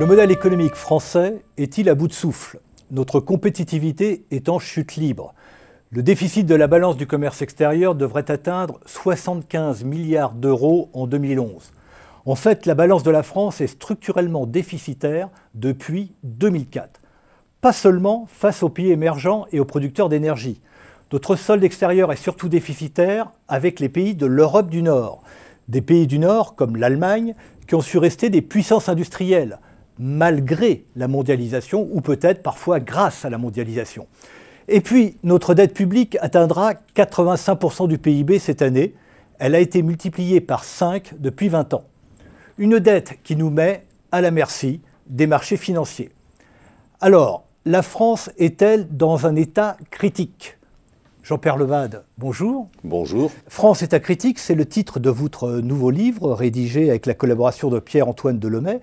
Le modèle économique français est-il à bout de souffle Notre compétitivité est en chute libre. Le déficit de la balance du commerce extérieur devrait atteindre 75 milliards d'euros en 2011. En fait, la balance de la France est structurellement déficitaire depuis 2004. Pas seulement face aux pays émergents et aux producteurs d'énergie. Notre solde extérieur est surtout déficitaire avec les pays de l'Europe du Nord. Des pays du Nord, comme l'Allemagne, qui ont su rester des puissances industrielles, malgré la mondialisation ou peut-être parfois grâce à la mondialisation. Et puis, notre dette publique atteindra 85% du PIB cette année. Elle a été multipliée par 5 depuis 20 ans. Une dette qui nous met à la merci des marchés financiers. Alors, la France est-elle dans un état critique Jean-Pierre Levade, bonjour. Bonjour. France à critique, c'est le titre de votre nouveau livre, rédigé avec la collaboration de Pierre-Antoine Delomay.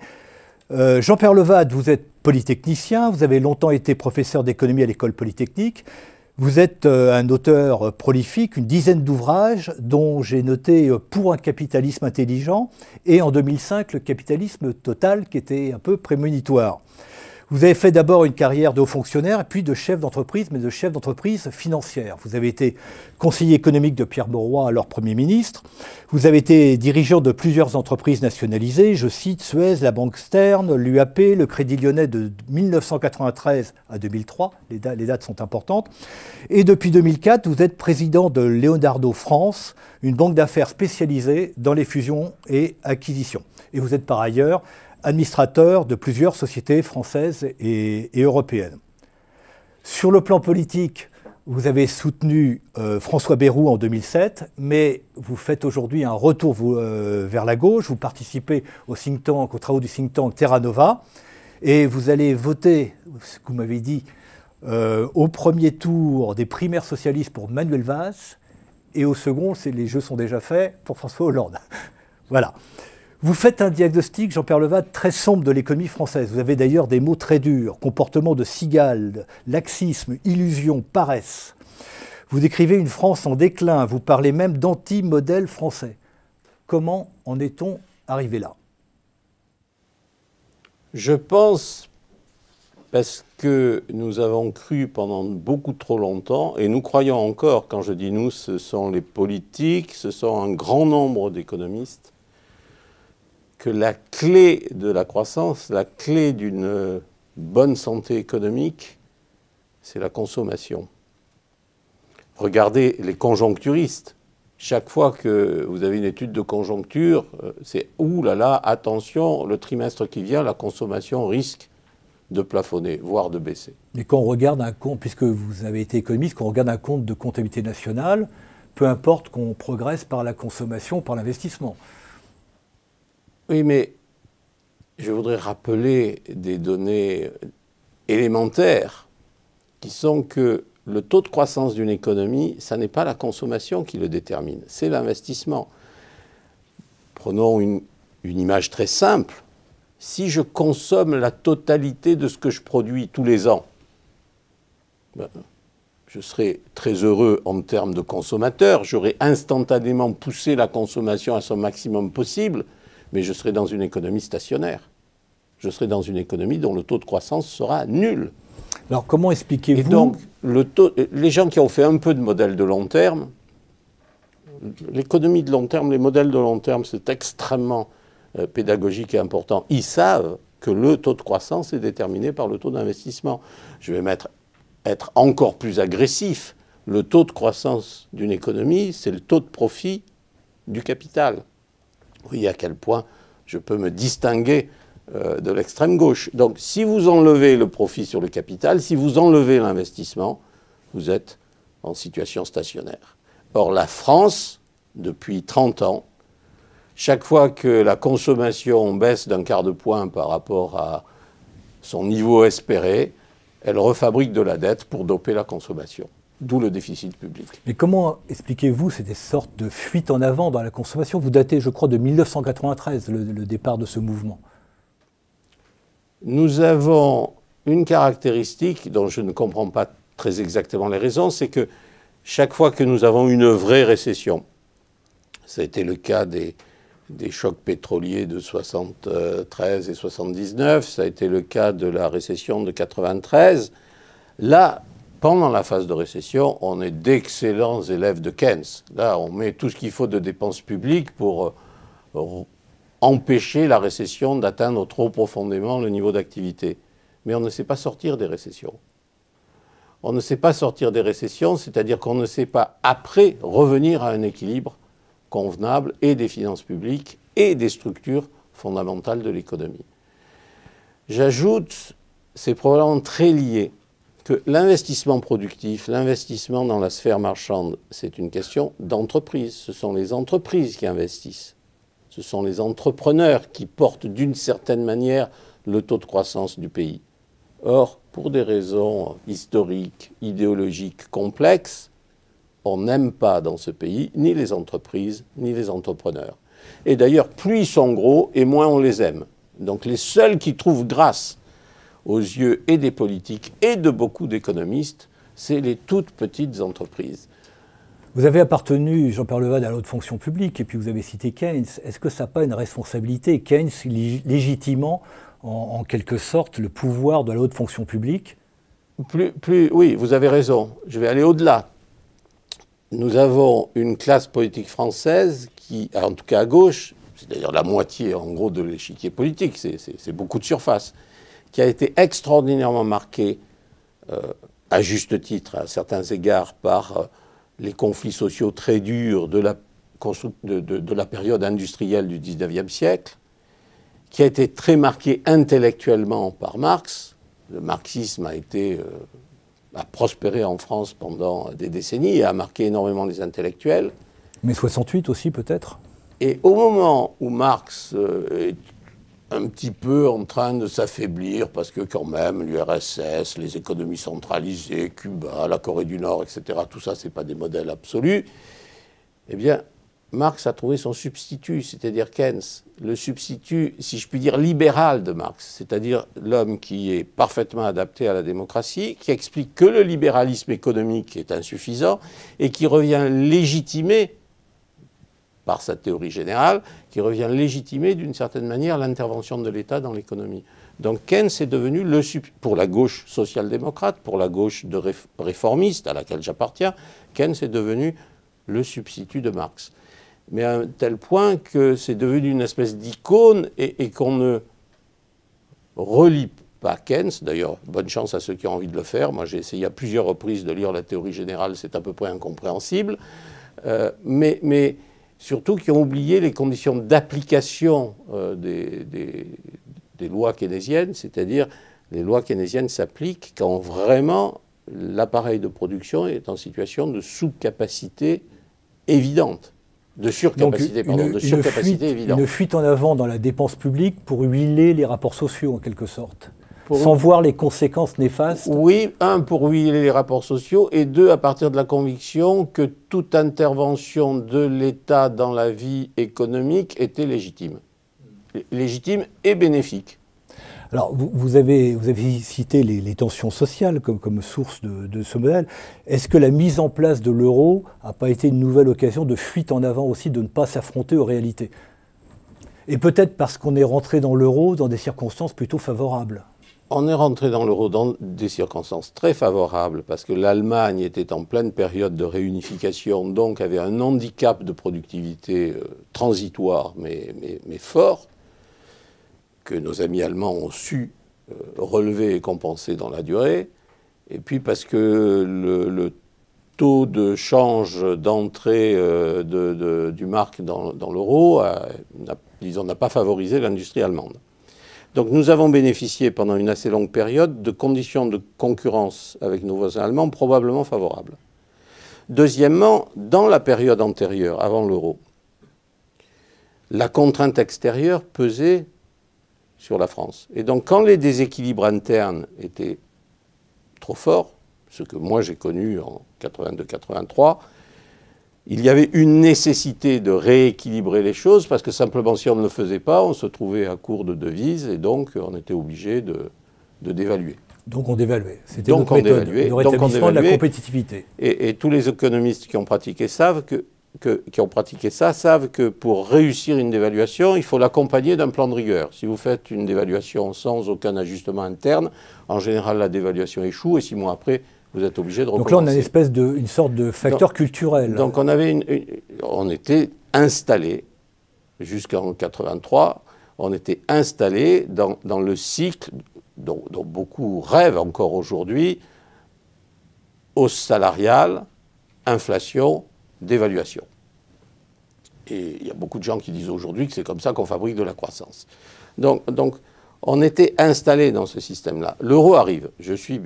Euh, Jean-Pierre Levade, vous êtes polytechnicien, vous avez longtemps été professeur d'économie à l'école polytechnique. Vous êtes euh, un auteur prolifique, une dizaine d'ouvrages, dont j'ai noté euh, Pour un capitalisme intelligent et en 2005 Le capitalisme total, qui était un peu prémonitoire. Vous avez fait d'abord une carrière de haut fonctionnaire, puis de chef d'entreprise, mais de chef d'entreprise financière. Vous avez été conseiller économique de Pierre Mauroy, alors Premier ministre. Vous avez été dirigeant de plusieurs entreprises nationalisées, je cite Suez, la Banque Sterne, l'UAP, le Crédit Lyonnais de 1993 à 2003, les, les dates sont importantes. Et depuis 2004, vous êtes président de Leonardo France, une banque d'affaires spécialisée dans les fusions et acquisitions. Et vous êtes par ailleurs administrateur de plusieurs sociétés françaises et, européennes. Sur le plan politique, vous avez soutenu euh, François Bayrou en 2007, mais vous faites aujourd'hui un retour euh, vers la gauche. Vous participez au think tank, aux travaux du think tank Terra Nova, et vous allez voter, vous m'avez dit, euh, au premier tour des primaires socialistes pour Manuel Valls, et au second, les jeux sont déjà faits pour François Hollande. voilà. Vous faites un diagnostic, Jean pierre Levat, très sombre de l'économie française. Vous avez d'ailleurs des mots très durs comportement de cigale, laxisme, illusion, paresse. Vous décrivez une France en déclin. Vous parlez même d'anti-modèle français. Comment en est-on arrivé là Je pense parce que nous avons cru pendant beaucoup trop longtemps, et nous croyons encore, quand je dis nous, ce sont les politiques, ce sont un grand nombre d'économistes, que la clé de la croissance, la clé d'une bonne santé économique, c'est la consommation. Regardez les conjoncturistes. Chaque fois que vous avez une étude de conjoncture, euh, c'est ouh là là, attention, le trimestre qui vient, la consommation risque de plafonner, voire de baisser. Mais quand on regarde un compte, puisque vous avez été économiste, quand on regarde un compte de comptabilité nationale, peu importe qu'on progresse par la consommation, par l'investissement. Oui, mais je voudrais rappeler des données élémentaires qui sont que le taux de croissance d'une économie, ce n'est pas la consommation qui le détermine, c'est l'investissement. Prenons une, image très simple. Si je consomme la totalité de ce que je produis tous les ans, ben, je serai très heureux en termes de consommateur, j'aurais instantanément poussé la consommation à son maximum possible, mais je serai dans une économie stationnaire. Je serai dans une économie dont le taux de croissance sera nul. Alors comment expliquez-vous les gens qui ont fait un peu de modèles de long terme, l'économie de long terme, les modèles de long terme, c'est extrêmement euh, pédagogique et important. Ils savent que le taux de croissance est déterminé par le taux d'investissement. Je vais mettre, être encore plus agressif. Le taux de croissance d'une économie, c'est le taux de profit du capital voyez à quel point je peux me distinguer euh, de l'extrême gauche. Donc si vous enlevez le profit sur le capital, si vous enlevez l'investissement, vous êtes en situation stationnaire. Or la France, depuis 30 ans, chaque fois que la consommation baisse d'un quart de point par rapport à son niveau espéré, elle refabrique de la dette pour doper la consommation d'où le déficit public. Mais comment expliquez-vous cette sortes de fuites en avant dans la consommation Vous datez, je crois, de 1993 le, départ de ce mouvement. Nous avons une caractéristique dont je ne comprends pas très exactement les raisons, c'est que chaque fois que nous avons une vraie récession, ça a été le cas des, des chocs pétroliers de 73 et 79, ça a été le cas de la récession de 93, là, pendant la phase de récession, on est d'excellents élèves de Keynes. Là, on met tout ce qu'il faut de dépenses publiques pour euh, empêcher la récession d'atteindre trop profondément le niveau d'activité. Mais on ne sait pas sortir des récessions. On ne sait pas sortir des récessions, c'est-à-dire qu'on ne sait pas après revenir à un équilibre convenable et des finances publiques et des structures fondamentales de l'économie. J'ajoute, c'est probablement très lié, que l'investissement productif, l'investissement dans la sphère marchande, c'est une question d'entreprise. Ce sont les entreprises qui investissent. Ce sont les entrepreneurs qui portent d'une certaine manière le taux de croissance du pays. Or, pour des raisons historiques, idéologiques, complexes, on n'aime pas dans ce pays ni les entreprises ni les entrepreneurs. Et d'ailleurs, plus ils sont gros et moins on les aime. Donc les seuls qui trouvent grâce aux yeux et des politiques et de beaucoup d'économistes, c'est les toutes petites entreprises. Vous avez appartenu, Jean-Pierre à haute fonction publique, et puis vous avez cité Keynes. Est-ce que ça n'a pas une responsabilité Keynes, légitimant, en, quelque sorte, le pouvoir de la haute fonction publique plus, plus, Oui, vous avez raison. Je vais aller au-delà. Nous avons une classe politique française qui, en tout cas à gauche, c'est d'ailleurs la moitié en gros de l'échiquier politique, c'est beaucoup de surface, qui a été extraordinairement marqué, euh, à juste titre, à certains égards, par euh, les conflits sociaux très durs de la, de, la période industrielle du XIXe siècle, qui a été très marqué intellectuellement par Marx. Le marxisme a été... Euh, prospéré en France pendant des décennies et a marqué énormément les intellectuels. Mais 68 aussi peut-être Et au moment où Marx un petit peu en train de s'affaiblir parce que quand même l'URSS, les économies centralisées, Cuba, la Corée du Nord, etc., tout ça, ce n'est pas des modèles absolus, eh bien, Marx a trouvé son substitut, c'est-à-dire Keynes, le substitut, si je puis dire, libéral de Marx, c'est-à-dire l'homme qui est parfaitement adapté à la démocratie, qui explique que le libéralisme économique est insuffisant et qui revient légitimer par sa théorie générale, qui revient légitimer d'une certaine manière l'intervention de l'État dans l'économie. Donc Keynes est devenu, le, pour la gauche social-démocrate, pour la gauche réformiste à laquelle j'appartiens, Keynes est devenu le substitut de Marx. Mais à un tel point que c'est devenu une espèce d'icône et, qu'on ne relit pas Keynes. D'ailleurs, bonne chance à ceux qui ont envie de le faire. Moi, j'ai essayé à plusieurs reprises de lire la théorie générale, c'est à peu près incompréhensible. Euh, mais, mais surtout qui ont oublié les conditions d'application euh, des, lois keynésiennes, c'est-à-dire les lois keynésiennes s'appliquent quand vraiment l'appareil de production est en situation de sous-capacité évidente. De surcapacité, pardon, de surcapacité évidente. Une fuite en avant dans la dépense publique pour huiler les rapports sociaux, en quelque sorte sans voir les conséquences néfastes Oui, un, pour huiler les rapports sociaux, et deux, à partir de la conviction que toute intervention de l'État dans la vie économique était légitime. Légitime et bénéfique. Alors, vous, avez, cité les, tensions sociales comme, comme source de, de, ce modèle. Est-ce que la mise en place de l'euro n'a pas été une nouvelle occasion de fuite en avant aussi, de ne pas s'affronter aux réalités Et peut-être parce qu'on est rentré dans l'euro dans des circonstances plutôt favorables. On est rentré dans l'euro dans des circonstances très favorables parce que l'Allemagne était en pleine période de réunification, donc avait un handicap de productivité euh, transitoire mais, fort, que nos amis allemands ont su euh, relever et compenser dans la durée. Et puis parce que le, taux de change d'entrée euh, du marque dans, l'euro, n'a pas favorisé l'industrie allemande. Donc nous avons bénéficié pendant une assez longue période de conditions de concurrence avec nos voisins allemands probablement favorables. Deuxièmement, dans la période antérieure, avant l'euro, la contrainte extérieure pesait sur la France. Et donc quand les déséquilibres internes étaient trop forts, ce que moi j'ai connu en 82-83, il y avait une nécessité de rééquilibrer les choses parce que simplement si on ne le faisait pas, on se trouvait à court de devises et donc on était obligé de, dévaluer. Donc on dévaluait. C'était donc notre donc on de la compétitivité. Et, tous les économistes qui ont pratiqué savent que, qui ont pratiqué ça savent que pour réussir une dévaluation, il faut l'accompagner d'un plan de rigueur. Si vous faites une dévaluation sans aucun ajustement interne, en général la dévaluation échoue et six mois après vous obligé de Donc là, on a une espèce de, une sorte de facteur culturel. Donc on avait une, on était installé jusqu'en 83, on était installé dans, le cycle dont, beaucoup rêvent encore aujourd'hui, hausse salariale, inflation, dévaluation. Et il y a beaucoup de gens qui disent aujourd'hui que c'est comme ça qu'on fabrique de la croissance. Donc, donc on était installé dans ce système-là. L'euro arrive. Je suis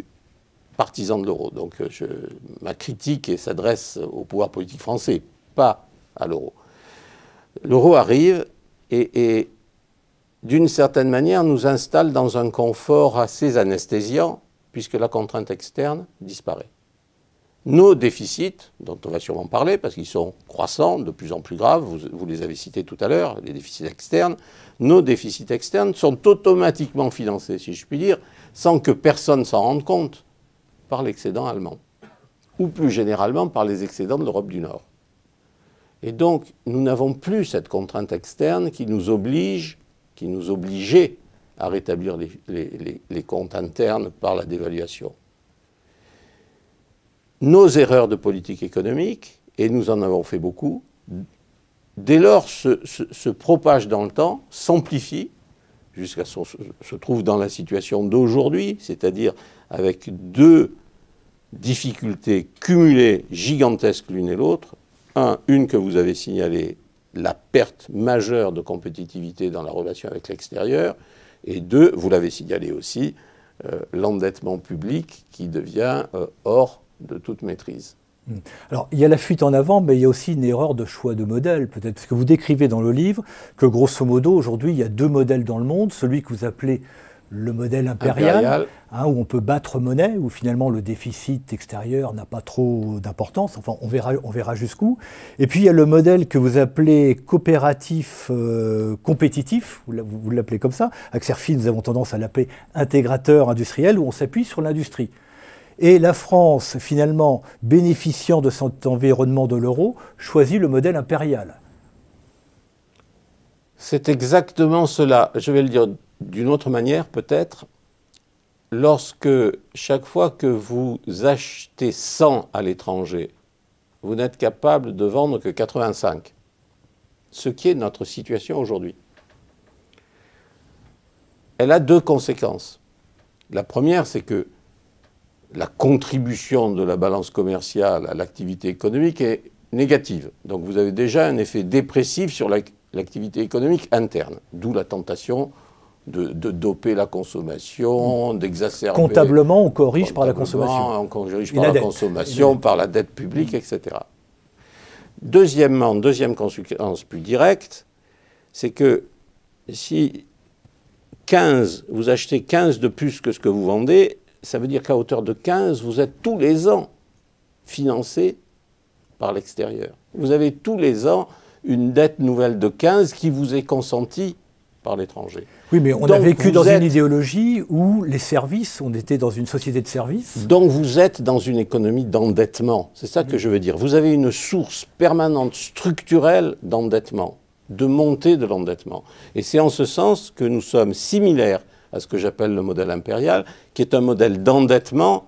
Partisans de l'euro. Donc euh, ma critique s'adresse au pouvoir politique français, pas à l'euro. L'euro arrive et, d'une certaine manière, nous installe dans un confort assez anesthésiant, puisque la contrainte externe disparaît. Nos déficits, dont on va sûrement parler, parce qu'ils sont croissants, de plus en plus graves, vous, vous les avez cités tout à l'heure, les déficits externes, nos déficits externes sont automatiquement financés, si je puis dire, sans que personne s'en rende compte par l'excédent allemand, ou plus généralement par les excédents de l'Europe du Nord. Et donc, nous n'avons plus cette contrainte externe qui nous oblige, qui nous obligeait à rétablir les, comptes internes par la dévaluation. Nos erreurs de politique économique, et nous en avons fait beaucoup, dès lors se, propagent dans le temps, s'amplifient, jusqu'à ce qu'on se trouve dans la situation d'aujourd'hui, c'est-à-dire avec deux difficultés cumulées gigantesques l'une et l'autre. Un, une que vous avez signalée, la perte majeure de compétitivité dans la relation avec l'extérieur. Et deux, vous l'avez signalé aussi, euh, l'endettement public qui devient euh, hors de toute maîtrise. Hmm. Alors, il y a la fuite en avant, mais il y a aussi une erreur de choix de modèle, peut-être, parce que vous décrivez dans le livre que, grosso modo, aujourd'hui, il y a deux modèles dans le monde, celui que vous appelez le modèle impérial, hein, où on peut battre monnaie, où finalement le déficit extérieur n'a pas trop d'importance. Enfin, on verra, on verra jusqu'où. Et puis il y a le modèle que vous appelez coopératif euh, compétitif, vous l'appelez comme ça. À nous avons tendance à l'appeler intégrateur industriel, où on s'appuie sur l'industrie. Et la France, finalement, bénéficiant de cet environnement de l'euro, choisit le modèle impérial. C'est exactement cela. Je vais le dire d'une autre manière, peut-être, lorsque chaque fois que vous achetez 100 à l'étranger, vous n'êtes capable de vendre que 85, ce qui est notre situation aujourd'hui. Elle a deux conséquences. La première, c'est que la contribution de la balance commerciale à l'activité économique est négative. Donc vous avez déjà un effet dépressif sur l'activité économique interne, d'où la tentation de, doper la consommation, mm. d'exacerber. Comptablement, on corrige par la consommation. On corrige par la, consommation, par la dette publique, mm. etc. Deuxièmement, deuxième conséquence plus directe, c'est que si 15, vous achetez 15 de plus que ce que vous vendez, ça veut dire qu'à hauteur de 15, vous êtes tous les ans financé par l'extérieur. Vous avez tous les ans une dette nouvelle de 15 qui vous est consentie l'étranger. Oui, mais on a vécu dans une idéologie où les services, on était dans une société de services. Donc vous êtes dans une économie d'endettement. C'est ça que je veux dire. Vous avez une source permanente, structurelle d'endettement, de montée de l'endettement. Et c'est en ce sens que nous sommes similaires à ce que j'appelle le modèle impérial, qui est un modèle d'endettement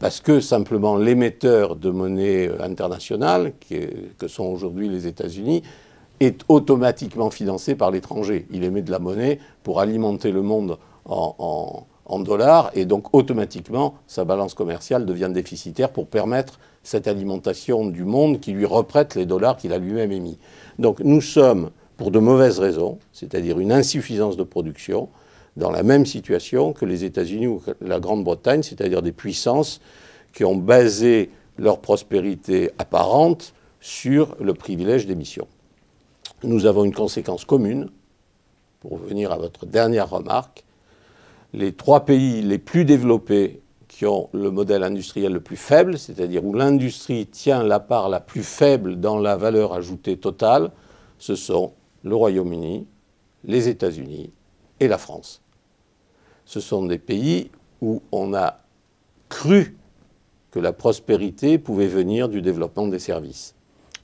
parce que simplement l'émetteur de monnaie internationale, que sont aujourd'hui les États-Unis, est automatiquement financé par l'étranger. Il émet de la monnaie pour alimenter le monde en, dollars et donc automatiquement sa balance commerciale devient déficitaire pour permettre cette alimentation du monde qui lui reprête les dollars qu'il a lui-même émis. Donc nous sommes, pour de mauvaises raisons, c'est-à-dire une insuffisance de production, dans la même situation que les États-Unis ou la Grande-Bretagne, c'est-à-dire des puissances qui ont basé leur prospérité apparente sur le privilège d'émission nous avons une conséquence commune, pour venir à votre dernière remarque, les trois pays les plus développés qui ont le modèle industriel le plus faible, c'est-à-dire où l'industrie tient la part la plus faible dans la valeur ajoutée totale, ce sont le Royaume-Uni, les États-Unis et la France. Ce sont des pays où on a cru que la prospérité pouvait venir du développement des services.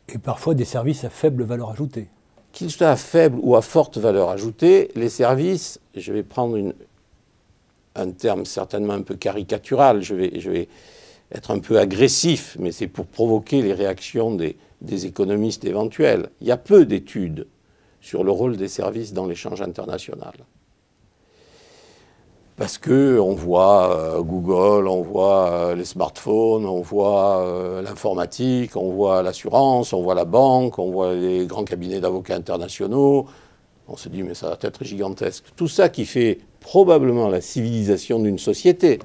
Et parfois des services à faible valeur ajoutée qu'ils soient à faible ou à forte valeur ajoutée, les services, je vais prendre un terme certainement un peu caricatural, je vais, être un peu agressif, mais c'est pour provoquer les réactions des économistes éventuels. Il y a peu d'études sur le rôle des services dans l'échange international parce que on voit euh, Google, on voit euh, les smartphones, on voit euh, l'informatique, on voit l'assurance, on voit la banque, on voit les grands cabinets d'avocats internationaux. On se dit mais ça va être gigantesque. Tout ça qui fait probablement la civilisation d'une société.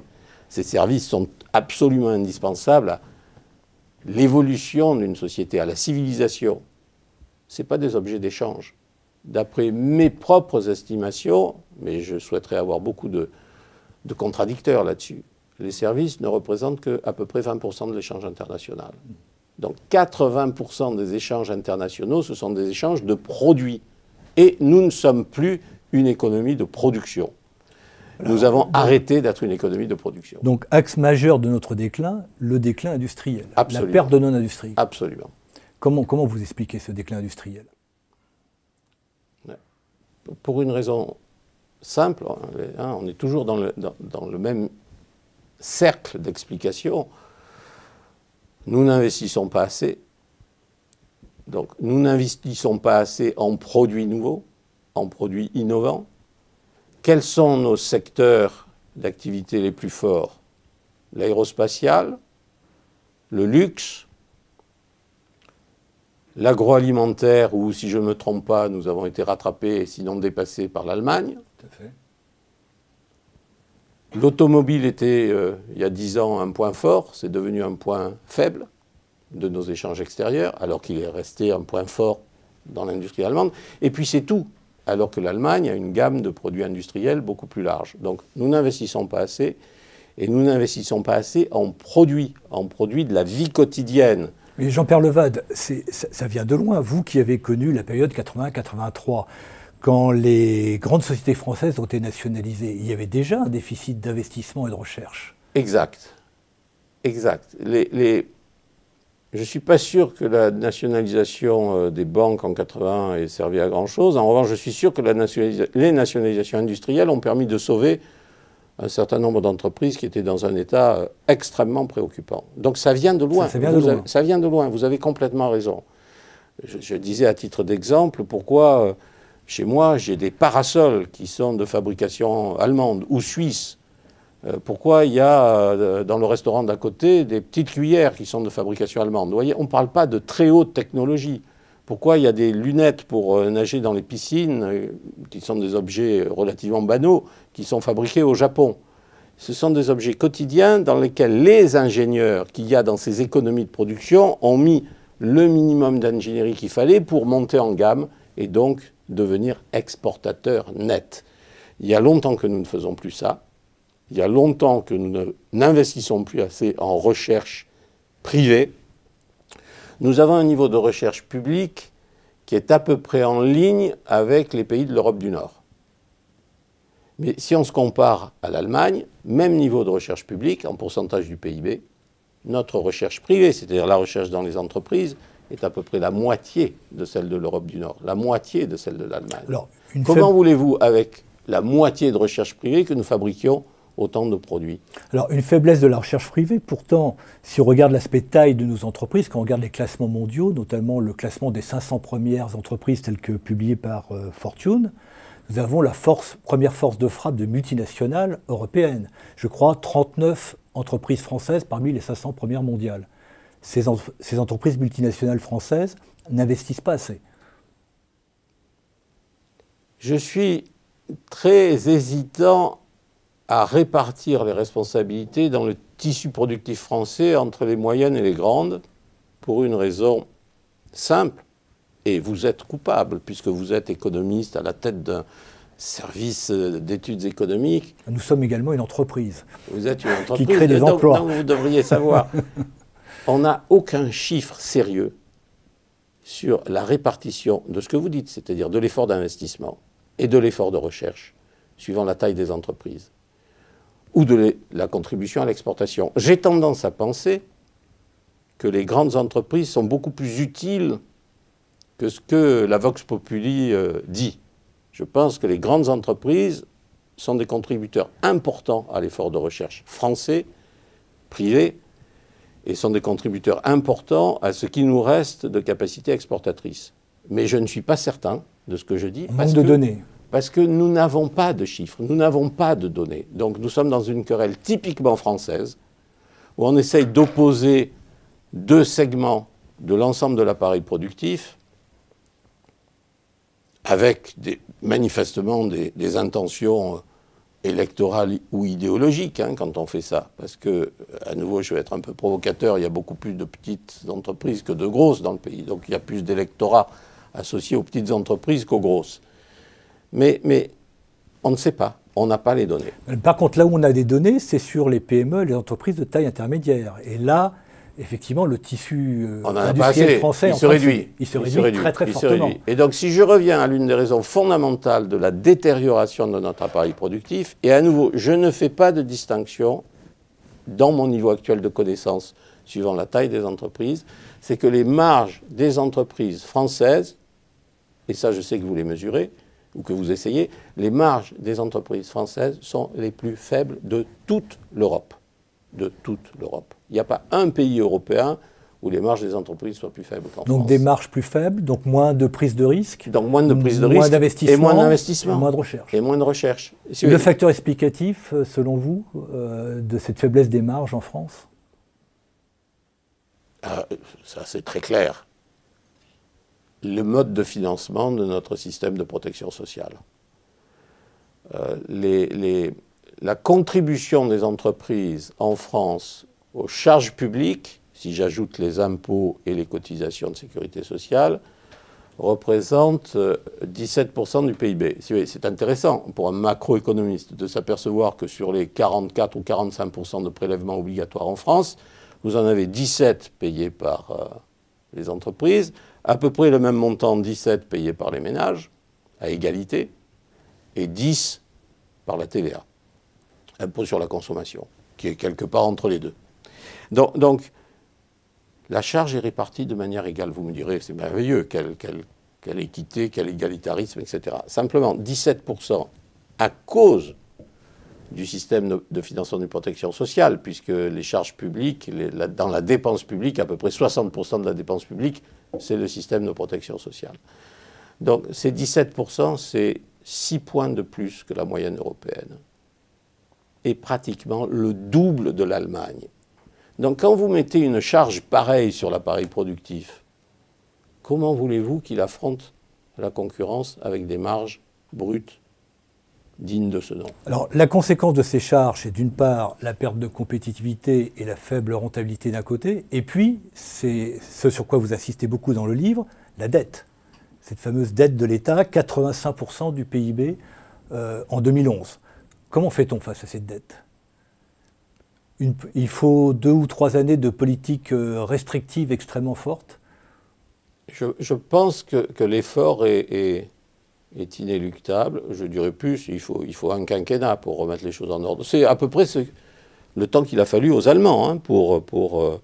Ces services sont absolument indispensables à l'évolution d'une société, à la civilisation. Ce pas des objets d'échange. D'après mes propres estimations, mais je souhaiterais avoir beaucoup de, contradicteurs là-dessus. Les services ne représentent qu'à peu près 20% de l'échange international. Donc 80% des échanges internationaux, ce sont des échanges de produits. Et nous ne sommes plus une économie de production. Nous avons arrêté d'être une économie de production. Donc axe majeur de notre déclin, le déclin industriel. La perte de non-industrie. Absolument. Comment, comment vous expliquez ce déclin industriel Pour une raison simple, hein, hein, on est toujours dans le, même cercle d'explication. Nous n'investissons pas assez. Donc nous n'investissons pas assez en produits nouveaux, en produits innovants. Quels sont nos secteurs d'activité les plus forts L'aérospatial, le luxe, l'agroalimentaire, où, si je ne me trompe pas, nous avons été rattrapés, et sinon dépassés par l'Allemagne fait. L'automobile était, euh, il y a dix ans, un point fort, c'est devenu un point faible de nos échanges extérieurs, alors qu'il est resté un point fort dans l'industrie allemande. Et puis c'est tout, alors que l'Allemagne a une gamme de produits industriels beaucoup plus large. Donc nous n'investissons pas assez, et nous n'investissons pas assez en produits, en produits de la vie quotidienne. Mais Jean-Pierre Levade, ça vient de loin, vous qui avez connu la période 80-83 quand les grandes sociétés françaises ont été nationalisées, il y avait déjà un déficit d'investissement et de recherche. Exact. Exact. Les, Je ne suis pas sûr que la nationalisation euh, des banques en 80 ait servi à grand-chose. En revanche, je suis sûr que la les nationalisations industrielles ont permis de sauver un certain nombre d'entreprises qui étaient dans un état euh, extrêmement préoccupant. Donc ça vient de loin. Ça, vient, de loin. ça vient de loin. Vous avez complètement raison. je disais à titre d'exemple pourquoi euh, chez moi, j'ai des parasols qui sont de fabrication allemande ou suisse. Euh, pourquoi il y a euh, dans le restaurant d'à côté des petites cuillères qui sont de fabrication allemande Vous voyez, on ne parle pas de très haute technologie. Pourquoi il y a des lunettes pour euh, nager dans les piscines, qui sont des objets relativement banaux, qui sont fabriqués au Japon Ce sont des objets quotidiens dans lesquels les ingénieurs qu'il y a dans ces économies de production ont mis le minimum d'ingénierie qu'il fallait pour monter en gamme et donc devenir exportateur net. Il y a longtemps que nous ne faisons plus ça. Il y a longtemps que nous n'investissons plus assez en recherche privée. Nous avons un niveau de recherche publique qui est à peu près en ligne avec les pays de l'Europe du Nord. Mais si on se compare à l'Allemagne, même niveau de recherche publique en pourcentage du PIB, notre recherche privée, c'est-à-dire la recherche dans les entreprises, est à peu près la moitié de celle de l'Europe du Nord, la moitié de celle de l'Allemagne. Comment voulez-vous, avec la moitié de recherche privée, que nous fabriquions autant de produits. Alors, une faiblesse de la recherche privée, pourtant, si on regarde l'aspect taille de nos entreprises, quand on regarde les classements mondiaux, notamment le classement des 500 premières entreprises telles que publiées par euh, Fortune, nous avons la première force de frappe de multinationales européennes. Je crois 39 entreprises françaises parmi les 500 premières mondiales ces, entreprises multinationales françaises n'investissent pas assez Je suis très hésitant à répartir les responsabilités dans le tissu productif français entre les moyennes et les grandes, pour une raison simple, et vous êtes coupable, puisque vous êtes économiste à la tête d'un service euh, d'études économiques. Nous sommes également une entreprise. Vous êtes une entreprise qui crée des emplois. vous devriez savoir. On n'a aucun chiffre sérieux sur la répartition de ce que vous dites, c'est-à-dire de l'effort d'investissement et de l'effort de recherche, suivant la taille des entreprises, ou de la contribution à l'exportation. J'ai tendance à penser que les grandes entreprises sont beaucoup plus utiles que ce que la Vox Populi euh, dit. Je pense que les grandes entreprises sont des contributeurs importants à l'effort de recherche français, privé, et sont des contributeurs importants à ce qui nous reste de capacité exportatrice. Mais je ne suis pas certain de ce que je dis. Parce de que, données. Parce que nous n'avons pas de chiffres, nous n'avons pas de données. Donc nous sommes dans une querelle typiquement française, où on essaye d'opposer deux segments de l'ensemble de l'appareil productif, avec manifestement des intentions euh, électoral ou idéologique hein, quand on fait ça. Parce que, euh, à nouveau, je vais être un peu provocateur, il y a beaucoup plus de petites entreprises que de grosses dans le pays. Donc il y a plus d'électorats associés aux petites entreprises qu'aux grosses. Mais, mais on ne sait pas. On n'a pas les données. Par contre, là où on a des données, c'est sur les PME, les entreprises de taille intermédiaire. Et là, effectivement, le tissu euh, industriel français se, réduit. Il se, réduit. très, très fortement. Et donc, si je reviens à l'une des raisons fondamentales de la détérioration de notre appareil productif, et à nouveau, je ne fais pas de distinction dans mon niveau actuel de connaissance, suivant la taille des entreprises, c'est que les marges des entreprises françaises, et ça je sais que vous les mesurez, ou que vous essayez, les marges des entreprises françaises sont les plus faibles de toute l'Europe. De toute l'Europe. Il n'y a pas un pays européen où les marges des entreprises soient plus faibles qu'en France. Donc des marges plus faibles, donc moins de prise de risque. Donc moins de prise de moins D'investissement, et moins d'investissement. moins de recherche. Et moins de recherche. le facteur explicatif, euh, selon vous, euh, de cette faiblesse des marges en France euh, Ça, c'est très clair. Le mode de financement de notre système de protection sociale. la contribution des entreprises en France aux charges publiques, si j'ajoute les impôts et les cotisations de sécurité sociale, représentent euh, 17% du PIB. C'est intéressant pour un macroéconomiste de s'apercevoir que sur les 44 ou 45% de prélèvements obligatoires en France, vous en avez 17 payés par euh, les entreprises, à peu près le même montant, 17 payés par les ménages, à égalité, et 10 par la TVA, impôt sur la consommation, qui est quelque part entre les deux. Donc, la charge est répartie de manière égale. Vous me direz, c'est merveilleux, quelle, équité, quel égalitarisme, etc. Simplement, 17% à cause du système de financement des protection sociale, puisque les charges publiques, dans la dépense publique, à peu près 60% de la dépense publique, c'est le système de protection sociale. Donc ces 17%, c'est 6 points de plus que la moyenne européenne, et pratiquement le double de l'Allemagne. Donc quand vous mettez une charge pareille sur l'appareil productif, comment voulez-vous qu'il affronte la concurrence avec des marges brutes dignes de ce nom Alors la conséquence de ces charges, c'est d'une part la perte de compétitivité et la faible rentabilité d'un côté, et puis c'est ce sur quoi vous assistez beaucoup dans le livre, la dette. Cette fameuse dette de l'État, 85% du PIB euh, en 2011. Comment fait-on face à cette dette il faut deux ou trois années de politique euh, restrictive extrêmement forte je, pense que, l'effort est, est, inéluctable. Je dirais plus, il faut, il faut un quinquennat pour remettre les choses en ordre. C'est à peu près le temps qu'il a fallu aux Allemands hein, pour, pour euh,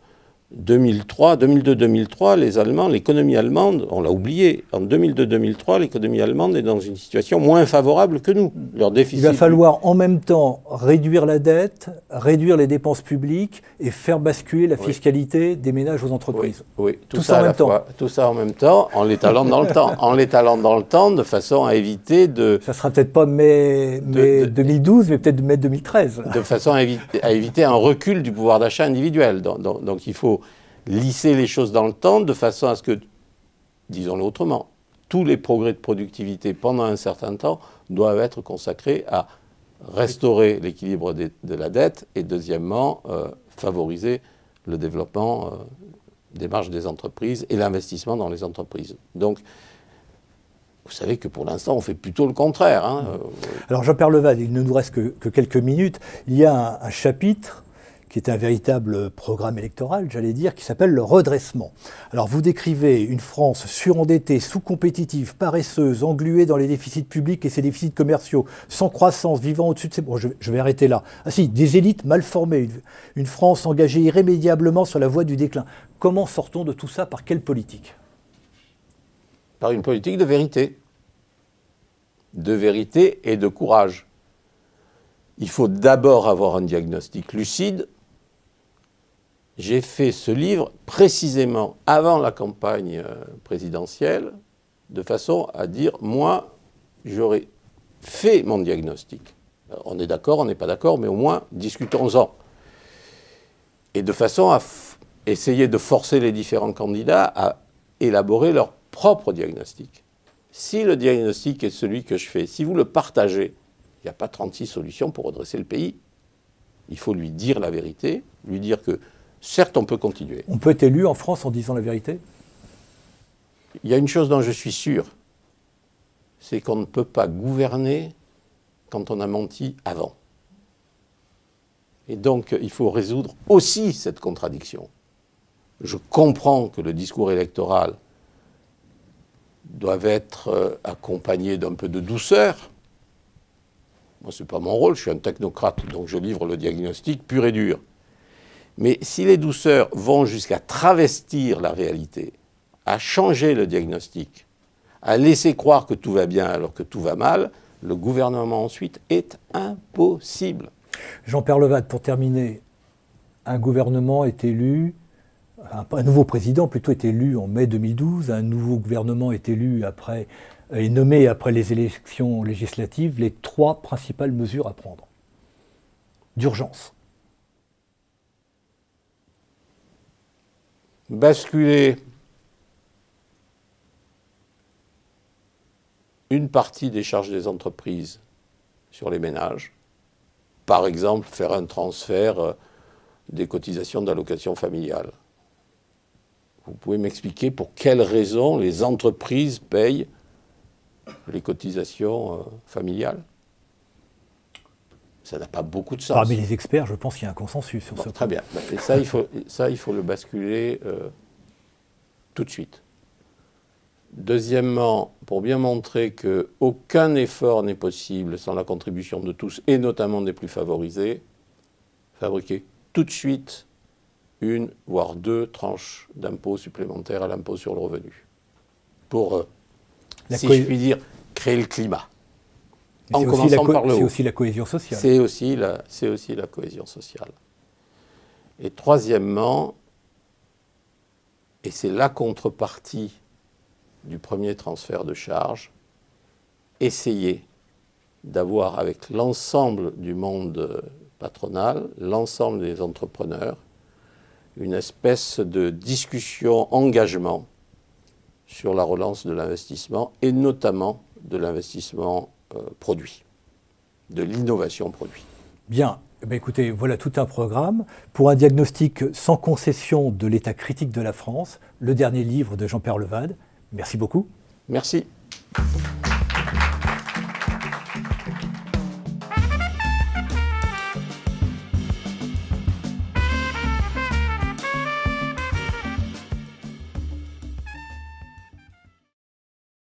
2003, 2002-2003, les Allemands, l'économie allemande, on l'a oublié, en 2002-2003, l'économie allemande est dans une situation moins favorable que nous. Leur déficit. Il va falloir en même temps réduire la dette, réduire les dépenses publiques et faire basculer la fiscalité des ménages aux entreprises. Oui, Tout, ça, en même temps. tout ça en même temps, en l'étalant dans le temps, en l'étalant dans le temps, de façon à éviter de. Ça sera peut-être pas mai, 2012, mais peut-être mai 2013. De façon à éviter, un recul du pouvoir d'achat individuel. donc il faut lisser les choses dans le temps de façon à ce que, disons-le autrement, tous les progrès de productivité pendant un certain temps doivent être consacrés à restaurer l'équilibre de, la dette et deuxièmement, euh, favoriser le développement euh, des marges des entreprises et l'investissement dans les entreprises. Donc, vous savez que pour l'instant, on fait plutôt le contraire. Hein. Alors, Jean-Pierre Leval, il ne nous reste que, quelques minutes. Il y a un chapitre qui est un véritable programme électoral, j'allais dire, qui s'appelle le redressement. Alors vous décrivez une France surendettée, sous-compétitive, paresseuse, engluée dans les déficits publics et ses déficits commerciaux, sans croissance, vivant au-dessus de ses... Bon, je, vais arrêter là. Ah si, des élites mal formées, une, France engagée irrémédiablement sur la voie du déclin. Comment sortons de tout ça Par quelle politique Par une politique de vérité. De vérité et de courage. Il faut d'abord avoir un diagnostic lucide j'ai fait ce livre précisément avant la campagne euh, présidentielle, de façon à dire, moi, j'aurais fait mon diagnostic. Euh, on est d'accord, on n'est pas d'accord, mais au moins, discutons-en. Et de façon à essayer de forcer les différents candidats à élaborer leur propre diagnostic. Si le diagnostic est celui que je fais, si vous le partagez, il n'y a pas 36 solutions pour redresser le pays. Il faut lui dire la vérité, lui dire que certes, on peut continuer. On peut être élu en France en disant la vérité Il y a une chose dont je suis sûr, c'est qu'on ne peut pas gouverner quand on a menti avant. Et donc, il faut résoudre aussi cette contradiction. Je comprends que le discours électoral doit être euh, accompagné d'un peu de douceur. Moi, ce n'est pas mon rôle, je suis un technocrate, donc je livre le diagnostic pur et dur. Mais si les douceurs vont jusqu'à travestir la réalité, à changer le diagnostic, à laisser croire que tout va bien alors que tout va mal, le gouvernement ensuite est impossible. Jean-Pierre Levade, pour terminer, un gouvernement est élu, un, nouveau président plutôt est élu en mai 2012, un nouveau gouvernement est élu après, est nommé après les élections législatives, les trois principales mesures à prendre. D'urgence. basculer une partie des charges des entreprises sur les ménages. Par exemple, faire un transfert euh, des cotisations d'allocation familiale. Vous pouvez m'expliquer pour quelles raisons les entreprises payent les cotisations euh, familiales ça n'a pas beaucoup de sens. Parmi les experts, je pense qu'il y a un consensus sur ce point. Très bien. Et ça, il faut, ça, il faut le basculer euh, tout de suite. Deuxièmement, pour bien montrer qu'aucun effort n'est possible sans la contribution de tous, et notamment des plus favorisés, fabriquer tout de suite une, voire deux tranches d'impôts supplémentaires à l'impôt sur le revenu. Pour, euh, si je puis dire, créer le climat en C'est aussi la cohésion sociale. C'est aussi la, c'est aussi la cohésion sociale. Et troisièmement, et c'est la contrepartie du premier transfert de charge, essayer d'avoir avec l'ensemble du monde patronal, l'ensemble des entrepreneurs, une espèce de discussion, engagement sur la relance de l'investissement et notamment de l'investissement euh, produit, de l'innovation produit. Bien. Eh ben, écoutez, voilà tout un programme. Pour un diagnostic sans concession de l'état critique de la France, le dernier livre de Jean-Pierre Levade. Merci beaucoup. Merci.